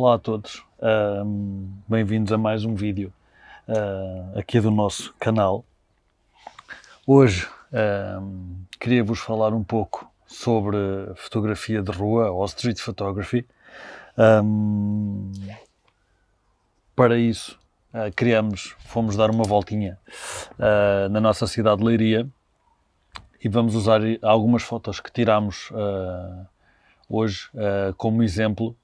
Olá a todos, bem-vindos a mais um vídeo uh, aqui do nosso canal. Hoje queria vos falar um pouco sobre fotografia de rua ou street photography. Um, para isso uh, criamos, fomos dar uma voltinha uh, na nossa cidade de Leiria e vamos usar algumas fotos que tirámos hoje como exemplo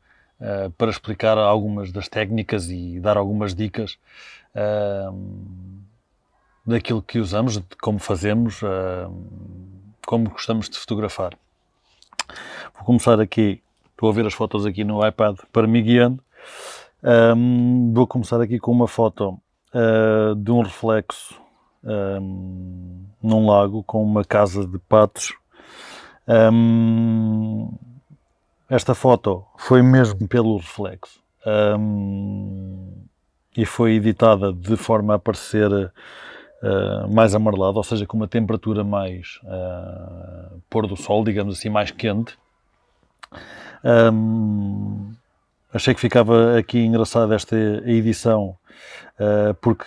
eh, para explicar algumas das técnicas e dar algumas dicas uh, daquilo que usamos, de como fazemos, ehm, como gostamos de fotografar. Vou começar aqui, estou a ver as fotos aqui no iPad para me guiando. Um, ehm, vou começar aqui com uma foto uh, de um reflexo um, num lago com uma casa de patos. Um, esta foto foi mesmo pelo reflexo um, e foi editada de forma a parecer uh, mais amarelada, ou seja, com uma temperatura mais uh, pôr do sol, digamos assim, mais quente. Um, achei que ficava aqui engraçada esta edição, uh, porque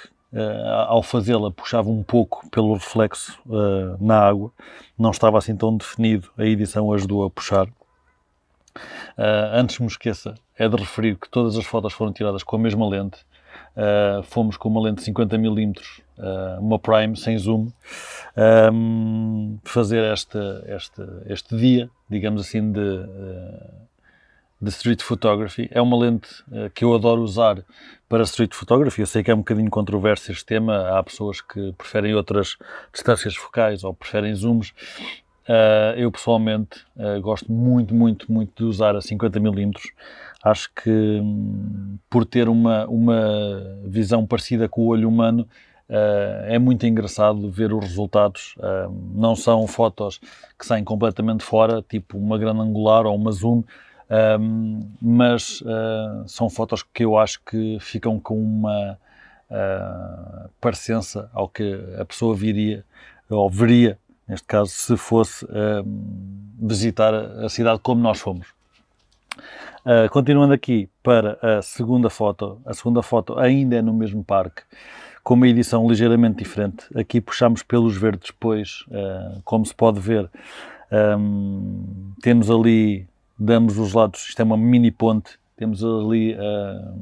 ao fazê-la puxava um pouco pelo reflexo na água, não estava assim tão definido, a edição ajudou a puxar. Uh, antes me esqueça, é de referir que todas as fotos foram tiradas com a mesma lente. Uh, fomos com uma lente de 50mm, uh, ah, uma prime sem zoom, um, fazer este, este, este dia, digamos assim, de, de street photography. É uma lente que eu adoro usar para street photography. Eu sei que é um bocadinho controverso este tema, há pessoas que preferem outras distâncias focais ou preferem zooms. Uh, eu pessoalmente uh, gosto muito, muito, muito de usar a 50mm. Acho que um, por ter uma, uma visão parecida com o olho humano, uh, é muito engraçado ver os resultados. não são fotos que saem completamente fora, tipo uma grande angular ou uma zoom, mas são fotos que eu acho que ficam com uma parecença ao que a pessoa viria ou veria neste caso, se fosse uh, visitar a cidade como nós fomos. Uh, continuando aqui para a segunda foto, a segunda foto ainda é no mesmo parque, com uma edição ligeiramente diferente. Aqui puxamos pelos verdes, pois, uh, como se pode ver, um, ehm, temos ali, damos os lados, isto é uma mini ponte, temos ali uh,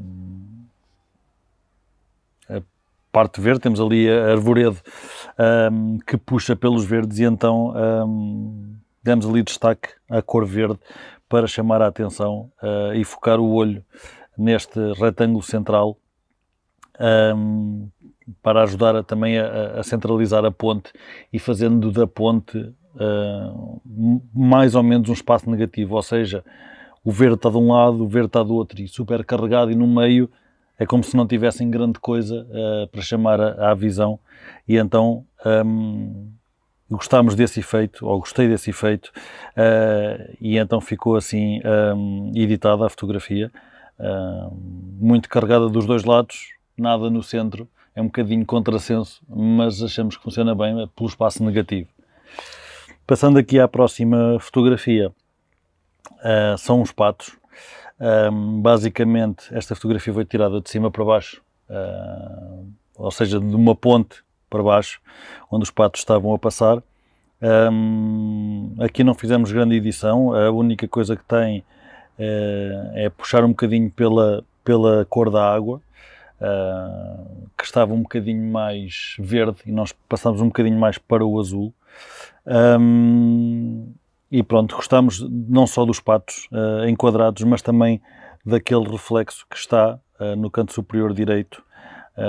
parte verde, temos ali a Arvoredo um, que puxa pelos verdes e então um, demos ali destaque à cor verde para chamar a atenção uh, e focar o olho neste retângulo central um, para ajudar a, também a, a, centralizar a ponte e fazendo da ponte uh, mais ou menos um espaço negativo, ou seja, o verde está de um lado, o verde está do outro e supercarregado e no meio é como se não tivessem grande coisa uh, para chamar à visão e então um, gostámos desse efeito ou gostei desse efeito uh, e então ficou assim um, editada a fotografia uh, muito carregada dos dois lados nada no centro é um bocadinho contrassenso mas achamos que funciona bem eh, pelo espaço negativo passando aqui à próxima fotografia são uns patos um, basicamente, esta fotografia foi tirada de cima para baixo, uh, ou seja, de uma ponte para baixo, onde os patos estavam a passar. Um, aqui não fizemos grande edição, a única coisa que tem uh, é puxar um bocadinho pela, pela cor da água, uh, que estava um bocadinho mais verde, e nós passamos um bocadinho mais para o azul. Um, e pronto, gostamos não só dos patos uh, enquadrados, mas também daquele reflexo que está uh, no canto superior direito um,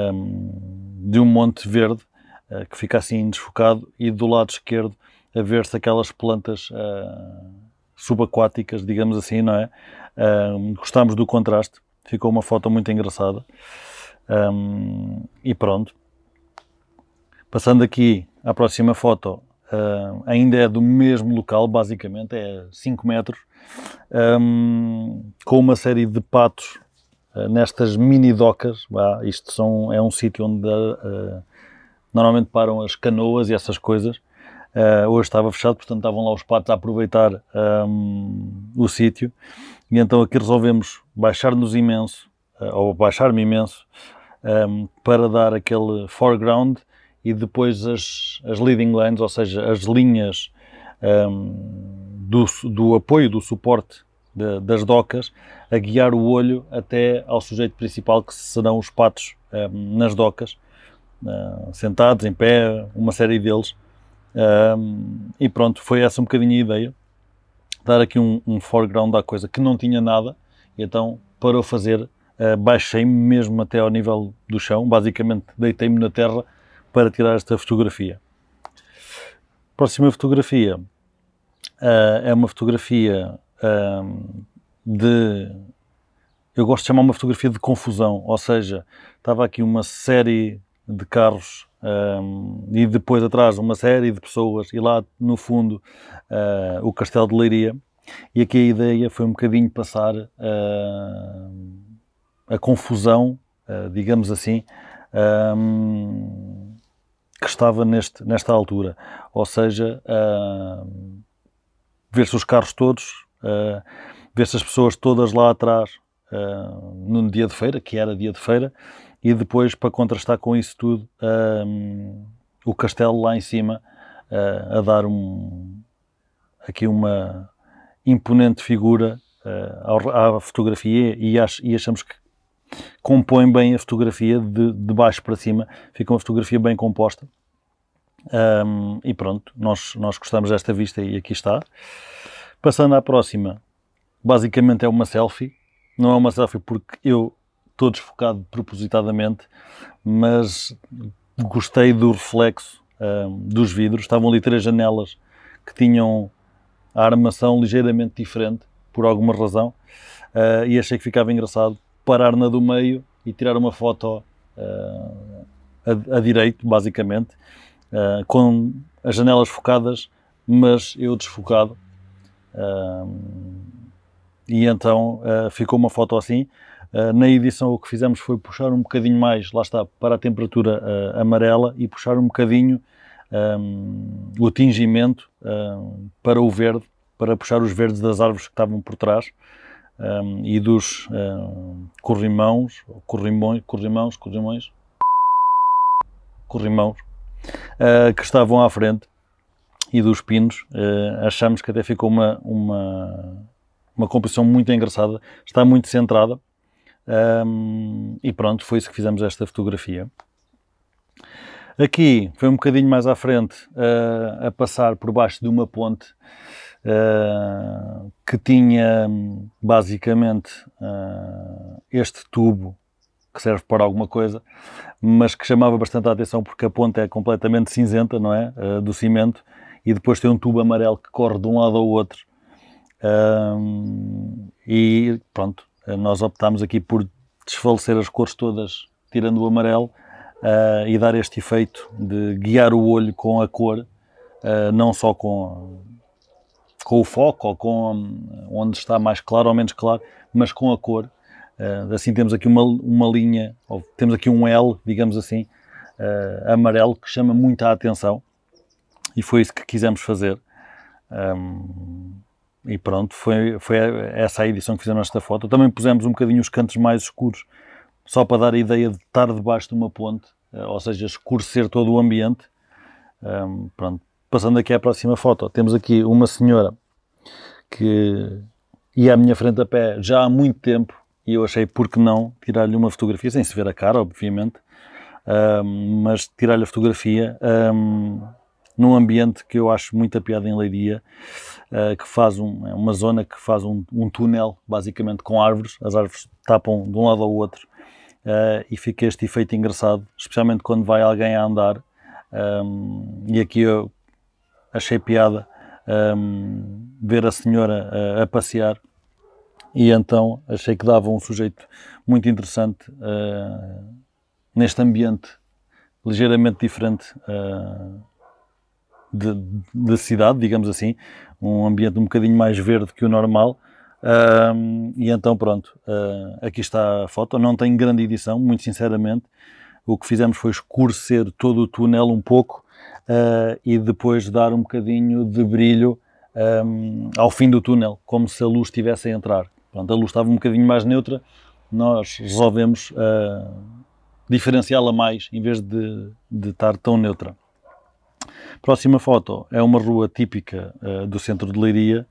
ehm, de um monte verde uh, que fica assim desfocado e do lado esquerdo a ver-se aquelas plantas subaquáticas, digamos assim, não é? Ehm, gostamos do contraste, ficou uma foto muito engraçada. Um, ehm, e pronto. Passando aqui à próxima foto, Uh, ainda é do mesmo local, basicamente, é 5 metros, um, com uma série de patos uh, nestas mini docas. isto são, é um sítio onde uh, normalmente param as canoas e essas coisas. hoje estava fechado, portanto estavam lá os patos a aproveitar um, o sítio. E então aqui resolvemos baixar-nos imenso, ou baixar-me imenso, um, para dar aquele foreground e depois as, as leading lines, ou seja, as linhas um, do, do apoio, do suporte de, das docas, a guiar o olho até ao sujeito principal, que serão os patos um, nas docas, hum, sentados, em pé, uma série deles. Um, e pronto, foi essa um bocadinho a ideia. Dar aqui um, um foreground à coisa que não tinha nada, e então para o fazer, uh, baixei-me mesmo até ao nível do chão, basicamente deitei-me na terra para tirar esta fotografia. Próxima fotografia uh, é uma fotografia ah, de. Eu gosto de chamar uma fotografia de confusão, ou seja, estava aqui uma série de carros um, ah, e depois atrás uma série de pessoas e lá no fundo uh, o Castelo de Leiria. E aqui a ideia foi um bocadinho passar a confusão, digamos assim, um, que estava neste, nesta altura. Ou seja, uh, ver-se os carros todos, uh, ver-se as pessoas todas lá atrás uh, num dia de feira, que era dia de feira, e depois, para contrastar com isso tudo, uh, o castelo lá em cima a dar um, aqui uma imponente figura à, fotografia e, e achamos que compõe bem a fotografia de, de baixo para cima, fica uma fotografia bem composta. Um, e pronto, nós, nós gostamos desta vista e aqui está. Passando à próxima, basicamente é uma selfie. Não é uma selfie porque eu estou desfocado propositadamente, mas gostei do reflexo um, dos vidros. Estavam ali três janelas que tinham a armação ligeiramente diferente, por alguma razão, uh, e achei que ficava engraçado parar na do meio e tirar uma foto uh, a, a, direito, basicamente, uh, com as janelas focadas, mas eu desfocado. Eh, e então ficou uma foto assim. na edição o que fizemos foi puxar um bocadinho mais, lá está, para a temperatura amarela e puxar um bocadinho um, o tingimento um, para o verde, para puxar os verdes das árvores que estavam por trás um, e dos um, corrimãos, corrimões, corrimãos, corrimões, corrimãos, uh, que estavam à frente e dos pinos, uh, achamos que até ficou uma, uma, uma composição muito engraçada, está muito centrada um, e pronto, foi isso que fizemos esta fotografia. Aqui foi um bocadinho mais à frente, uh, a passar por baixo de uma ponte, ah, que tinha basicamente uh, este tubo que serve para alguma coisa, mas que chamava bastante a atenção porque a ponta é completamente cinzenta, não é? Uh, do cimento, e depois tem um tubo amarelo que corre de um lado ao outro. e pronto, nós optámos aqui por desfalecer as cores todas, tirando o amarelo, Uh, e dar este efeito de guiar o olho com a cor, uh, não só com com o foco ou com hum, onde está mais claro ou menos claro, mas com a cor. Eh, assim temos aqui uma, uma linha, ou temos aqui um L, digamos assim, eh, amarelo, que chama muita atenção e foi isso que quisemos fazer. Um, e pronto, foi, foi essa a edição que fizemos esta foto. Também pusemos um bocadinho os cantos mais escuros, só para dar a ideia de estar debaixo de uma ponte, eh, ou seja, escurecer todo o ambiente. Um, pronto, Passando aqui à próxima foto, temos aqui uma senhora que ia à minha frente a pé já há muito tempo e eu achei por que não tirar-lhe uma fotografia, sem se ver a cara, obviamente, um, mas tirar-lhe a fotografia um, num ambiente que eu acho muito piada em Leiria, uh, que faz um, é uma zona que faz um, um, túnel, basicamente, com árvores, as árvores tapam de um lado ao outro uh, e fica este efeito engraçado, especialmente quando vai alguém a andar. Um, e aqui eu achei piada um, ver a senhora a, a passear e então achei que dava um sujeito muito interessante uh, neste ambiente ligeiramente diferente uh, hum, da cidade, digamos assim, um ambiente um bocadinho mais verde que o normal. Hum, e então, pronto, aqui está a foto. Não tem grande edição, muito sinceramente. O que fizemos foi escurecer todo o túnel um pouco uh, e depois dar um bocadinho de brilho um, ao fim do túnel, como se a luz estivesse a entrar. Pronto, a luz estava um bocadinho mais neutra, nós resolvemos uh, diferenciá-la mais em vez de, de estar tão neutra. Próxima foto é uma rua típica uh, do centro de Leiria.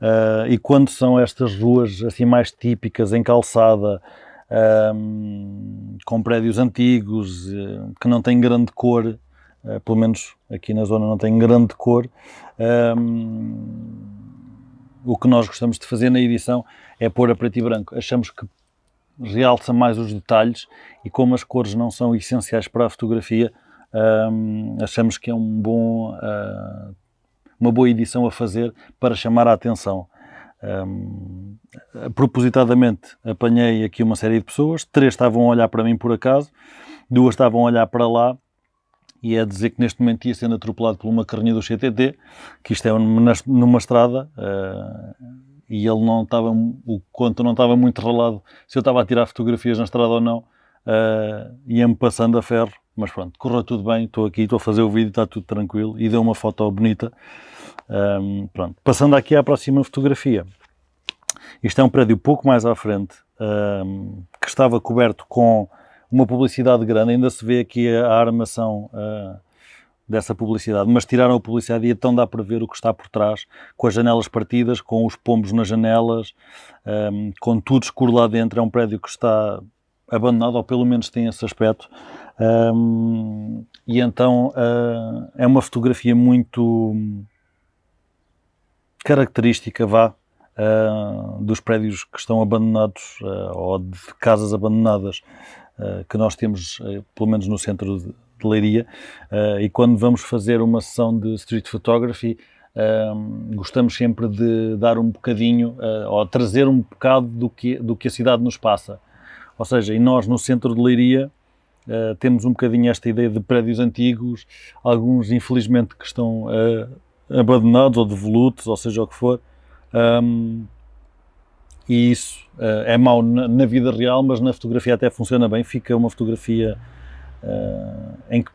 Uh, e quando são estas ruas assim mais típicas, em calçada, um, com prédios antigos, uh, que não têm grande cor, eh, pelo menos aqui na zona não tem grande cor. Um, o que nós gostamos de fazer na edição é pôr a preto e branco. Achamos que realça mais os detalhes e como as cores não são essenciais para a fotografia, um, achamos que é um bom, uh, uma boa edição a fazer para chamar a atenção. Um, propositadamente apanhei aqui uma série de pessoas, três estavam a olhar para mim por acaso, duas estavam a olhar para lá e é dizer que neste momento ia sendo atropelado por uma carrinha do CTT, que isto é numa, numa estrada, uh, e ele não estava, o conto não estava muito relado se eu estava a tirar fotografias na estrada ou não, uh, ia-me passando a ferro, mas pronto, correu tudo bem, estou aqui, estou a fazer o vídeo, está tudo tranquilo, e deu uma foto bonita. Um, ehm, pronto, passando aqui à próxima fotografia. Isto é um prédio pouco mais à frente, um, ehm, que estava coberto com uma publicidade grande, ainda se vê aqui a, a armação uh, dessa publicidade, mas tiraram a publicidade e então dá para ver o que está por trás, com as janelas partidas, com os pombos nas janelas, um, ah, com tudo escuro lá dentro, é um prédio que está abandonado, ou pelo menos tem esse aspecto, um, ah, e então uh, é uma fotografia muito característica, vá, uh, dos prédios que estão abandonados uh, ou de casas abandonadas. Eh, que nós temos, eh, pelo menos no centro de, Leiria, eh, e quando vamos fazer uma sessão de street photography, ehm, gostamos sempre de dar um bocadinho, ou trazer um bocado do que, do que a cidade nos passa. Ou seja, e nós no centro de Leiria temos um bocadinho esta ideia de prédios antigos, alguns infelizmente que estão abandonados ou devolutos, ou seja o que for. Um, ehm, e isso uh, é mau na, na, vida real, mas na fotografia até funciona bem, fica uma fotografia uh, em, que,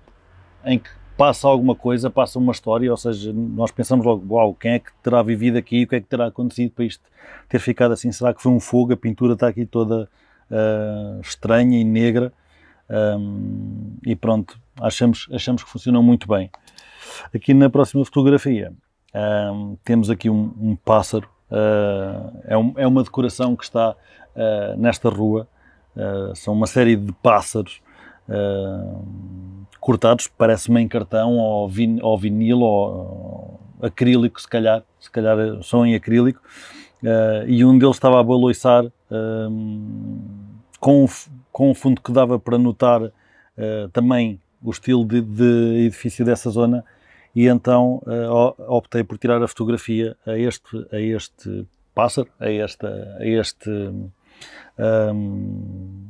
em que passa alguma coisa, passa uma história, ou seja, nós pensamos logo, uau, quem é que terá vivido aqui, o que é que terá acontecido para isto ter ficado assim, será que foi um fogo, a pintura está aqui toda uh, estranha e negra, um, ehm, e pronto, achamos, achamos que funcionou muito bem. Aqui na próxima fotografia um, ehm, temos aqui um, um pássaro ah, é, um, é uma decoração que está ah, nesta rua. Ah, são uma série de pássaros cortados, parece-me em cartão ou, vin, ou vinilo ou acrílico, se calhar, se calhar são em acrílico, uh, e um deles estava a baloiçar uh, com, com fundo que dava para notar uh, também o estilo de, de, edifício dessa zona, e então uh, optei por tirar a fotografia a este, a este pássaro, a, esta, a este um,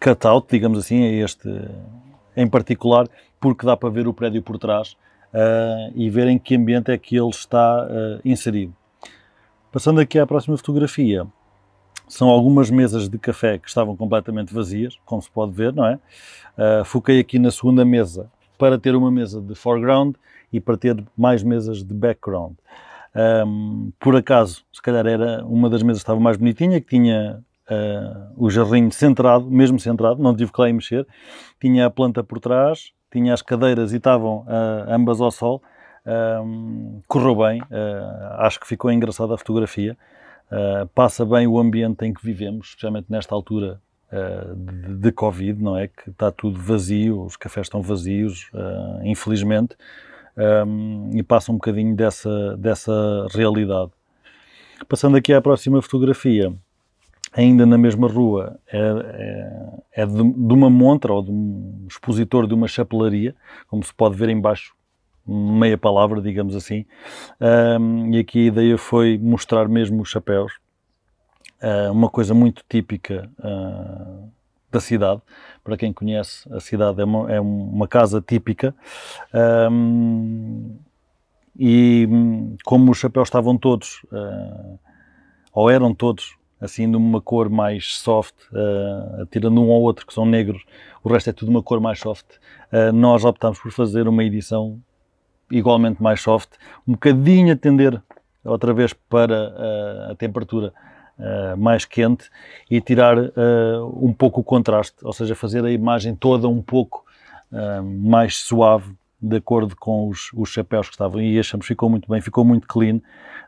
cutout, digamos assim, a este em particular, porque dá para ver o prédio por trás uh, e ver em que ambiente é que ele está uh, inserido. Passando aqui à próxima fotografia, são algumas mesas de café que estavam completamente vazias, como se pode ver, não é? Uh, foquei aqui na segunda mesa, para ter uma mesa de foreground e para ter mais mesas de background. Um, por acaso, se calhar era uma das mesas que estava mais bonitinha, que tinha uh, o jardim centrado, mesmo centrado, não tive que lá ir mexer, tinha a planta por trás, tinha as cadeiras e estavam uh, ambas ao sol. Um, correu bem, uh, acho que ficou engraçada a fotografia. passa bem o ambiente em que vivemos, especialmente nesta altura eh, de, de, Covid, não é? Que está tudo vazio, os cafés estão vazios, eh, infelizmente, ehm, e passa um bocadinho dessa, dessa realidade. Passando aqui à próxima fotografia, ainda na mesma rua, é, é, é de, de, uma montra ou de um expositor de uma chapelaria, como se pode ver embaixo, meia palavra, digamos assim. Um, ehm, e aqui a ideia foi mostrar mesmo os chapéus, eh, uma coisa muito típica uh, da cidade. Para quem conhece a cidade, é uma, é uma casa típica. Um, ehm, e como os chapéus estavam todos, uh, ou eram todos, assim, de uma cor mais soft, uh, tirando um ao outro, que são negros, o resto é tudo uma cor mais soft, uh, nós optámos por fazer uma edição igualmente mais soft, um bocadinho atender outra vez para a temperatura eh, mais quente e tirar eh, um pouco o contraste, ou seja, fazer a imagem toda um pouco eh, mais suave de acordo com os, os, chapéus que estavam e achamos que ficou muito bem, ficou muito clean,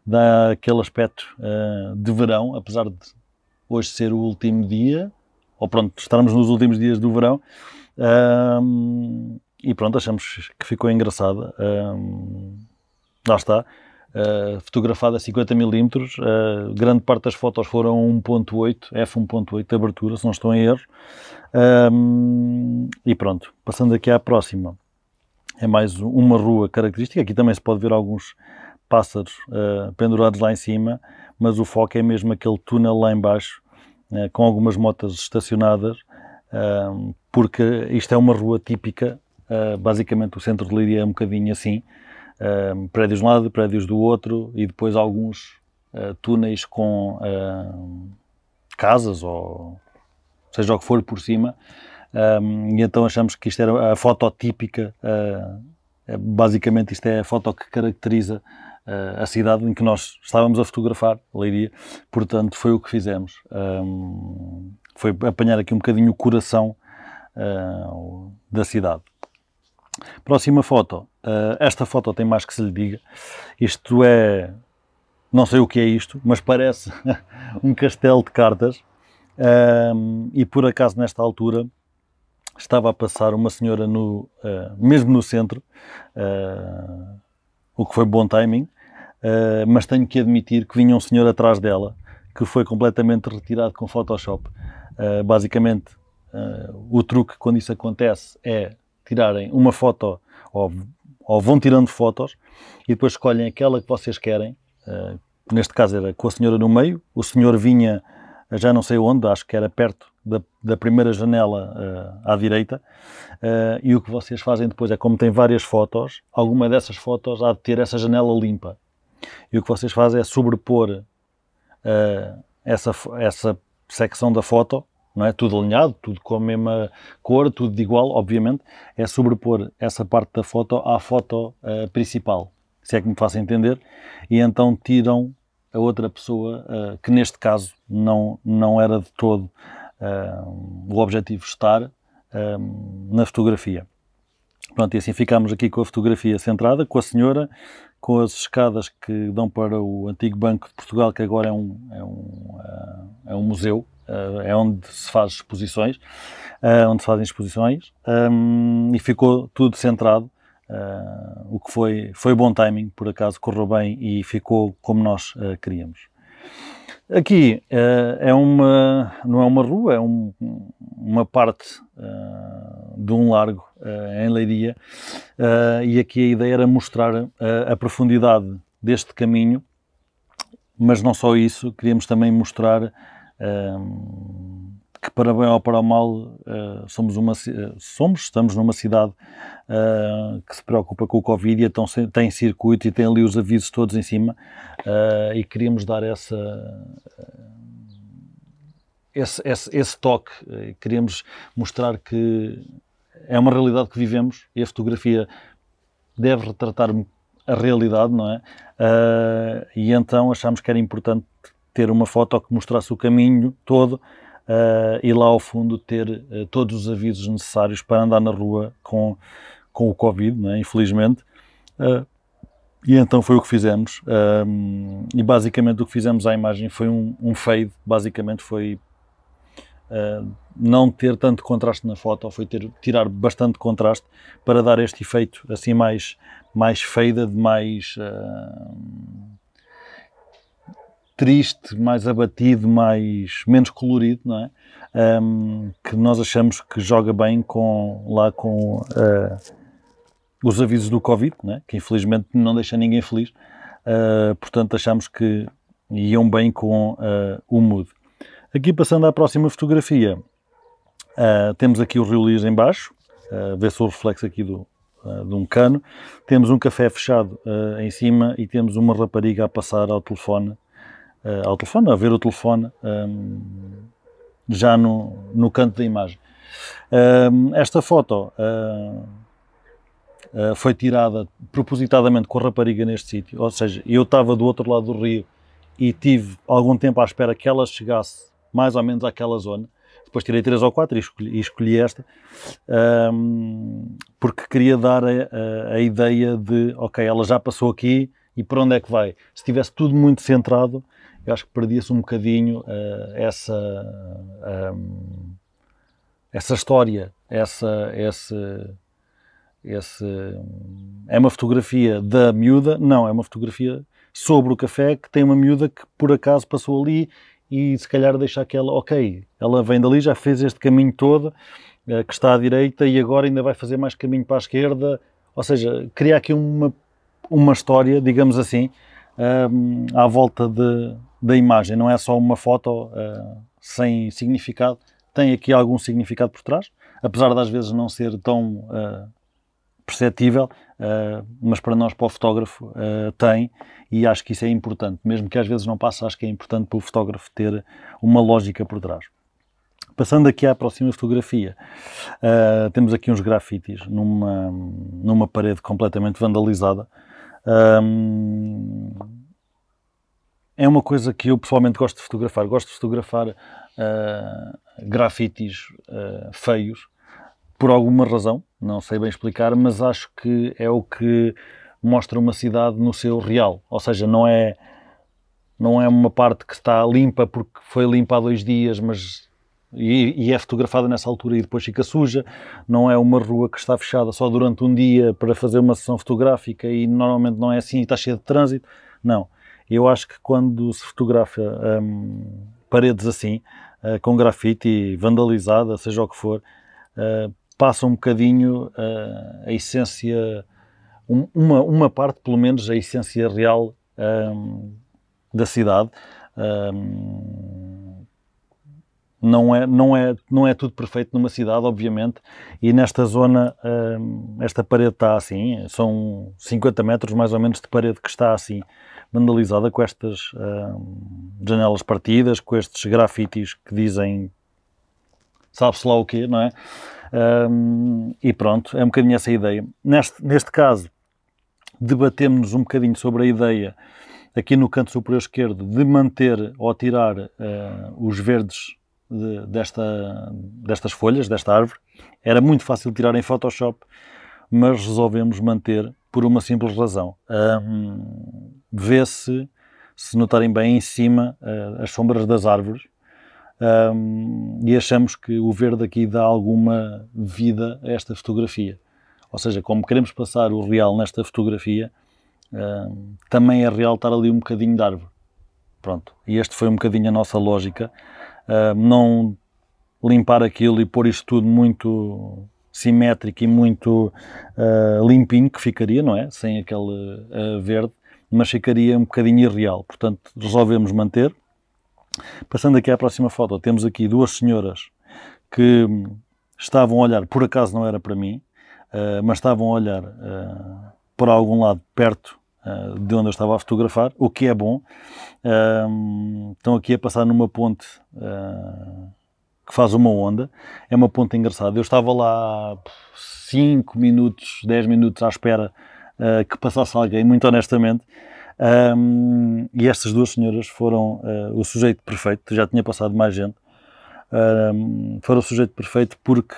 dá aquele aspecto uh, de verão, apesar de hoje ser o último dia, ou pronto, estarmos nos últimos dias do verão, um, e pronto, achamos que ficou engraçado. Um, lá está, uh, a 50 milímetros. Uh, grande parte das fotos foram 1.8, f1.8 de abertura, se não estou em erro. Um, e pronto, passando aqui à próxima. É mais uma rua característica. Aqui também se pode ver alguns pássaros uh, pendurados lá em cima, mas o foco é mesmo aquele túnel lá embaixo, uh, com algumas motas estacionadas, uh, porque isto é uma rua típica, basicamente o centro de Lídia é um bocadinho assim, prédios de um lado, prédios do outro e depois alguns uh, túneis com casas ou seja o que for por cima. Um, e então achamos que isto era a foto típica, ah, é basicamente isto é a foto que caracteriza ah, a cidade em que nós estávamos a fotografar, Leiria, portanto foi o que fizemos. Um, foi apanhar aqui um bocadinho o coração uh, da cidade. Próxima foto Uh, esta foto tem mais que se lhe diga. Isto é. Não sei o que é isto, mas parece um castelo de cartas. Ah, e por acaso, nesta altura, estava a passar uma senhora, no, uh, mesmo no centro, o que foi bom timing, mas tenho que admitir que vinha um senhor atrás dela que foi completamente retirado com Photoshop. basicamente, o truque quando isso acontece é tirarem uma foto, ou ou vão tirando fotos e depois escolhem aquela que vocês querem. Uh, neste caso era com a senhora no meio, o senhor vinha eh, já não sei onde, acho que era perto da, da primeira janela uh, à direita. Uh, e o que vocês fazem depois é, como tem várias fotos, alguma dessas fotos há de ter essa janela limpa. E o que vocês fazem é sobrepor essa, essa secção da foto não é? Tudo alinhado, tudo com a mesma cor, tudo de igual, obviamente, é sobrepor essa parte da foto à foto uh, principal, se é que me faço entender, e então tiram a outra pessoa, uh, que neste caso não, não era de todo uh, o objetivo estar na fotografia. Pronto, e assim ficamos aqui com a fotografia centrada, com a senhora, com as escadas que dão para o antigo Banco de Portugal, que agora é um, é um, é um museu, eh, é onde se faz exposições, eh, onde se fazem exposições, ehm, e ficou tudo centrado. Eh, o que foi, foi bom timing, por acaso correu bem e ficou como nós queríamos. Aqui é uma, não é uma rua, é um, uma parte uh, de um largo uh, em Leiria uh, e aqui a ideia era mostrar a profundidade deste caminho, mas não só isso, queríamos também mostrar que para bem ou para mal ah, somos uma ah, somos estamos numa cidade ah, que se preocupa com o Covid e então tem circuito e tem ali os avisos todos em cima e queríamos dar essa esse, esse, esse toque queríamos mostrar que é uma realidade que vivemos e a fotografia deve retratar a realidade não é e então achamos que era importante ter uma foto que mostrasse o caminho todo uh, e lá ao fundo ter uh, todos os avisos necessários para andar na rua com, com o Covid, né, infelizmente. Uh, e então foi o que fizemos. e basicamente o que fizemos à imagem foi um, um fade, basicamente foi Uh, não ter tanto contraste na foto, foi ter, tirar bastante contraste para dar este efeito assim mais, mais de mais uh, triste, mais abatido, mais menos colorido, não é? Um, que nós achamos que joga bem com lá com uh, os avisos do Covid, né? que infelizmente não deixa ninguém feliz. Uh, portanto, achamos que iam bem com uh, o mood. Aqui passando à próxima fotografia, temos aqui o Rio Lias em baixo, vê-se o reflexo aqui do, de um cano. Temos um café fechado em cima e temos uma rapariga a passar ao telefone uh, ao telefone, a ver o telefone um, ehm, já no, no canto da imagem. Um, ehm, esta foto uh, uh, foi tirada propositadamente com a rapariga neste sítio, ou seja, eu estava do outro lado do rio e tive algum tempo à espera que ela chegasse mais ou menos àquela zona. Depois tirei três ou quatro e escolhi, e escolhi esta, um, ehm, porque queria dar a, a, a, ideia de, ok, ela já passou aqui e para onde é que vai? Se tivesse tudo muito centrado, eu acho que perdia-se um bocadinho uh, essa, ehm, essa história, essa, esse, esse, é uma fotografia da miúda, não, é uma fotografia sobre o café que tem uma miúda que por acaso passou ali e se calhar deixa aquela, ok, ela vem dali, já fez este caminho todo, eh, que está à direita e agora ainda vai fazer mais caminho para a esquerda, ou seja, criar aqui uma, uma história, digamos assim, um, ehm, à volta de, da imagem, não é só uma foto uh, sem significado, tem aqui algum significado por trás, apesar das vezes não ser tão uh, perceptível, uh, mas para nós, para o fotógrafo, uh, tem e acho que isso é importante, mesmo que às vezes não passe, acho que é importante para o fotógrafo ter uma lógica por trás. Passando aqui à próxima fotografia, temos aqui uns grafites numa, numa parede completamente vandalizada. Um, é uma coisa que eu pessoalmente gosto de fotografar. Gosto de fotografar uh, ah, grafites uh, ah, feios, por alguma razão, não sei bem explicar, mas acho que é o que mostra uma cidade no seu real. Ou seja, não é, não é uma parte que está limpa porque foi limpa há dois dias, mas e, e, é fotografada nessa altura e depois fica suja. Não é uma rua que está fechada só durante um dia para fazer uma sessão fotográfica e normalmente não é assim e está cheia de trânsito. Não eu acho que quando se fotografa hum, paredes assim, uh, com grafite, vandalizada, seja o que for, uh, passa um bocadinho uh, a essência, um, uma, uma parte pelo menos, a essência real um, da cidade. Um, não é, não, é, não é tudo perfeito numa cidade, obviamente, e nesta zona hum, esta parede está assim, são 50 metros mais ou menos de parede que está assim vandalizada com estas janelas partidas, com estes grafites que dizem sabe-se lá o quê, não é? e pronto, é um bocadinho essa a ideia. Neste, neste caso, debatemos um bocadinho sobre a ideia, aqui no canto superior esquerdo, de manter ou tirar uh, os verdes de, desta, destas folhas, desta árvore. Era muito fácil tirar em Photoshop, mas resolvemos manter por uma simples razão. Um, vê-se, se notarem bem, em cima eh, as sombras das árvores. Um, e achamos que o verde aqui dá alguma vida a esta fotografia. Ou seja, como queremos passar o real nesta fotografia, um, também é real estar ali um bocadinho de árvore. Pronto, e este foi um bocadinho a nossa lógica. Um, não limpar aquilo e pôr isto tudo muito simétrico e muito uh, limpinho que ficaria, não é? Sem aquele uh, verde mas ficaria um bocadinho irreal. Portanto, resolvemos manter. Passando aqui à próxima foto, temos aqui duas senhoras que estavam a olhar, por acaso não era para mim, uh, mas estavam a olhar uh, para algum lado perto uh, de onde eu estava a fotografar, o que é bom. Ehm, estão aqui a passar numa ponte que faz uma onda. É uma ponte engraçada. Eu estava lá 5 minutos, 10 minutos à espera uh, que passasse alguém, muito honestamente. Um, e estas duas senhoras foram uh, o sujeito perfeito, já tinha passado mais gente, um, foram o sujeito perfeito porque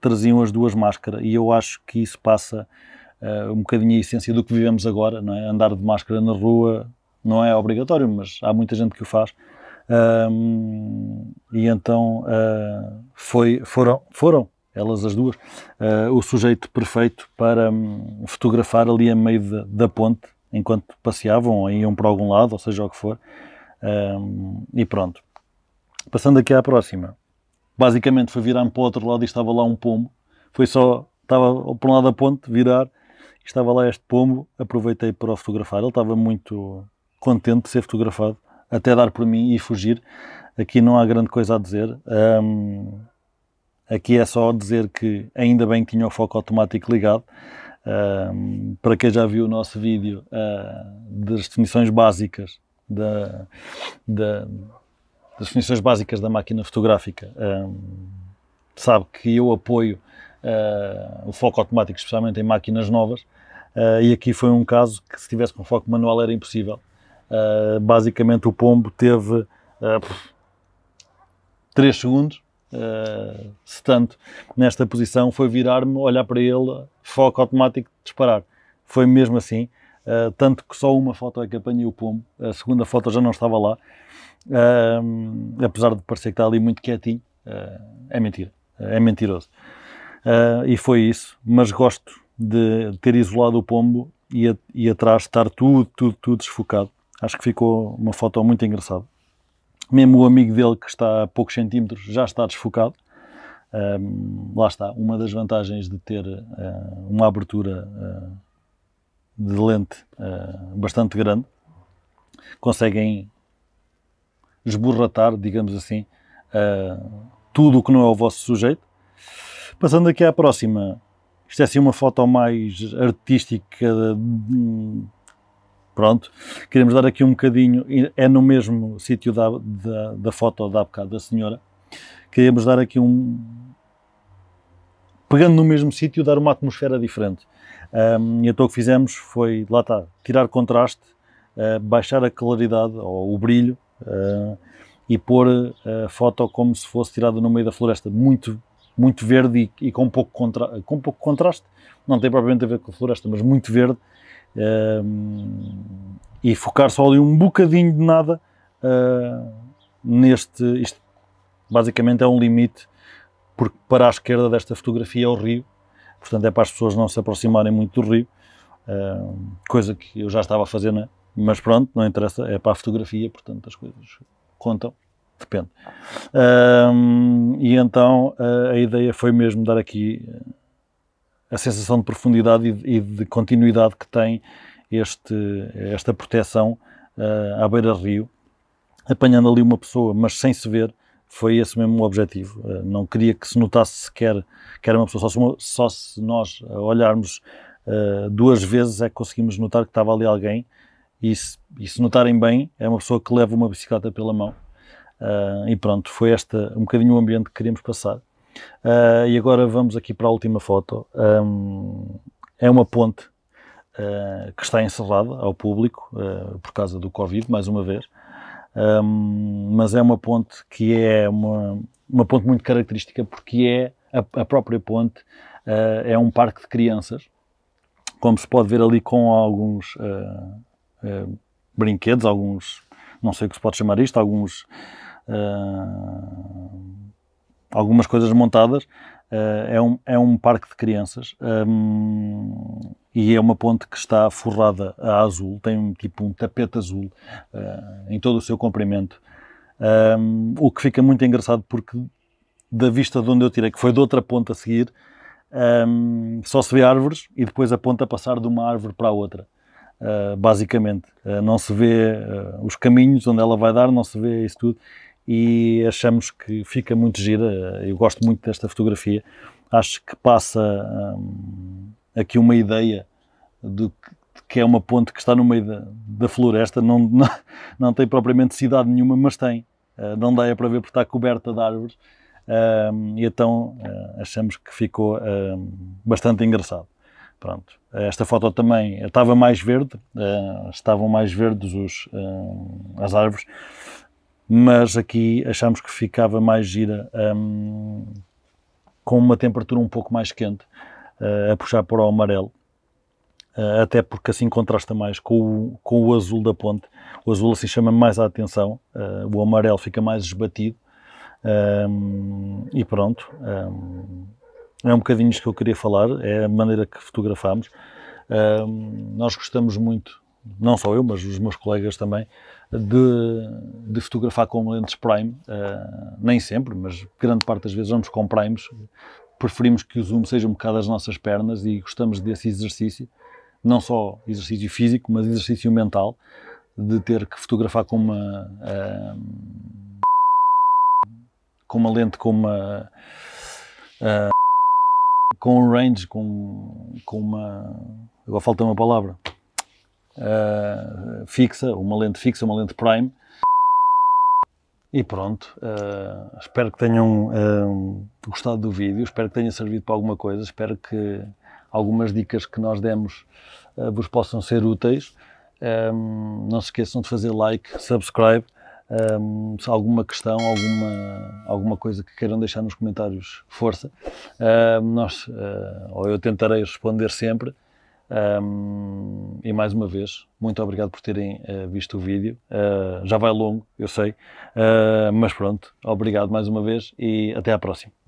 traziam as duas máscaras e eu acho que isso passa uh, um bocadinho a essência do que vivemos agora, não é? Andar de máscara na rua não é obrigatório, mas há muita gente que o faz. Um, e então uh, foi, foram, foram elas as duas, uh, o sujeito perfeito para um, fotografar ali a meio de, da ponte, enquanto passeavam ou iam para algum lado, ou seja o que for. Um, e pronto. Passando aqui à próxima. Basicamente foi virar-me para o outro lado e estava lá um pombo. Foi só, estava por um lado da ponte, virar, e estava lá este pombo. Aproveitei para o fotografar. Ele estava muito contente de ser fotografado, até dar por mim e fugir. Aqui não há grande coisa a dizer. Um, Aqui é só dizer que ainda bem que tinha o foco automático ligado. para quem já viu o nosso vídeo uh, das definições básicas da, da, das definições básicas da máquina fotográfica, sabe que eu apoio uh, o foco automático, especialmente em máquinas novas, uh, e aqui foi um caso que se tivesse com foco manual era impossível. basicamente o pombo teve 3 segundos eh, se tanto, nesta posição, foi virar-me, olhar para ele, foco automático, disparar. Foi mesmo assim. Uh, tanto que só uma foto é que apanhei o pomo, a segunda foto já não estava lá, uh, apesar de parecer que está ali muito quietinho, uh, é mentira, é mentiroso. e foi isso, mas gosto de ter isolado o pombo e, a, e atrás estar tudo, tudo, tudo desfocado. Acho que ficou uma foto muito engraçada. Mesmo o amigo dele, que está a poucos centímetros, já está desfocado. Um, lá está, uma das vantagens de ter uh, uma abertura uh, de lente uh, bastante grande, conseguem esborratar, digamos assim, tudo o que não é o vosso sujeito. Passando aqui à próxima, isto é assim uma foto mais artística hum, Pronto, queremos dar aqui um bocadinho, é no mesmo sítio da, da, da foto da bocado da senhora, queremos dar aqui um. pegando no mesmo sítio, dar uma atmosfera diferente. Um, e então o que fizemos foi, lá está, tirar contraste, uh, baixar a claridade ou o brilho uh, e pôr ah, a foto como se fosse tirada no meio da floresta, muito muito verde e, e com, pouco contra, com pouco contraste, não tem propriamente a ver com a floresta, mas muito verde, um, e focar só ali um bocadinho de nada uh, neste. Isto basicamente é um limite, porque para a esquerda desta fotografia é o rio, portanto é para as pessoas não se aproximarem muito do rio, uh, coisa que eu já estava a fazer, né? mas pronto, não interessa, é para a fotografia, portanto as coisas contam depende. e então ah, a ideia foi mesmo dar aqui a sensação de profundidade e, de continuidade que tem este, esta proteção uh, à beira-rio, apanhando ali uma pessoa, mas sem se ver, foi esse mesmo o objetivo. Uh, não queria que se notasse sequer que era uma pessoa, só se, só se nós olharmos uh, duas vezes é que conseguimos notar que estava ali alguém, e se, e se notarem bem, é uma pessoa que leva uma bicicleta pela mão. e pronto, foi esta um bocadinho o ambiente que queríamos passar. Uh, e agora vamos aqui para a última foto. Um, é uma ponte uh, que está encerrada ao público uh, por causa do Covid, mais uma vez. Um, mas é uma ponte que é uma, uma ponte muito característica porque é a, a própria ponte é um parque de crianças, como se pode ver ali com alguns brinquedos, alguns, não sei o que se pode chamar isto, alguns Uh, algumas coisas montadas. Uh, é, um, é um parque de crianças um, ehm, e é uma ponte que está forrada a azul, tem um, tipo um tapete azul uh, em todo o seu comprimento. Um, ehm, o que fica muito engraçado porque da vista de onde eu tirei, que foi de outra ponte a seguir, um, ehm, só se vê árvores e depois a ponte a passar de uma árvore para a outra. Uh, basicamente, uh, não se vê uh, os caminhos onde ela vai dar, não se vê isso tudo, e achamos que fica muito gira. Eu gosto muito desta fotografia. Acho que passa hum, aqui uma ideia do que que é uma ponte que está no meio da, da floresta, não, não, não, tem propriamente cidade nenhuma, mas tem. Uh, não dá é para ver porque está coberta de árvores. Hum, e então uh, achamos que ficou hum, bastante engraçado. Pronto. Esta foto também estava mais verde, ah, estavam mais verdes os, hum, as árvores, mas aqui achamos que ficava mais gira um, com uma temperatura um pouco mais quente, uh, a puxar para o amarelo, uh, até porque assim contrasta mais com o, com o azul da ponte. O azul assim chama mais a atenção, uh, o amarelo fica mais esbatido um, e pronto. Um, é um bocadinho isto que eu queria falar, é a maneira que fotografamos. Hum, nós gostamos muito não só eu, mas os meus colegas também, de, de fotografar com lentes prime, uh, nem sempre, mas grande parte das vezes vamos com primes, preferimos que o zoom seja um bocado as nossas pernas e gostamos desse exercício, não só exercício físico, mas exercício mental, de ter que fotografar com uma... Uh, com uma lente, com uma... Uh, com um range, com, com uma... Agora falta uma palavra. Eh, fixa, uma lente fixa, uma lente prime. E pronto, uh, espero que tenham uh, gostado do vídeo, espero que tenha servido para alguma coisa, espero que algumas dicas que nós demos vos possam ser úteis. Um, não se esqueçam de fazer like, subscribe. Um, se há alguma questão, alguma, alguma coisa que queiram deixar nos comentários, força. nós, uh, ou eu tentarei responder sempre. Um, e mais uma vez, muito obrigado por terem uh, visto o vídeo. Uh, já vai longo, eu sei, uh, mas pronto, obrigado mais uma vez e até à próxima.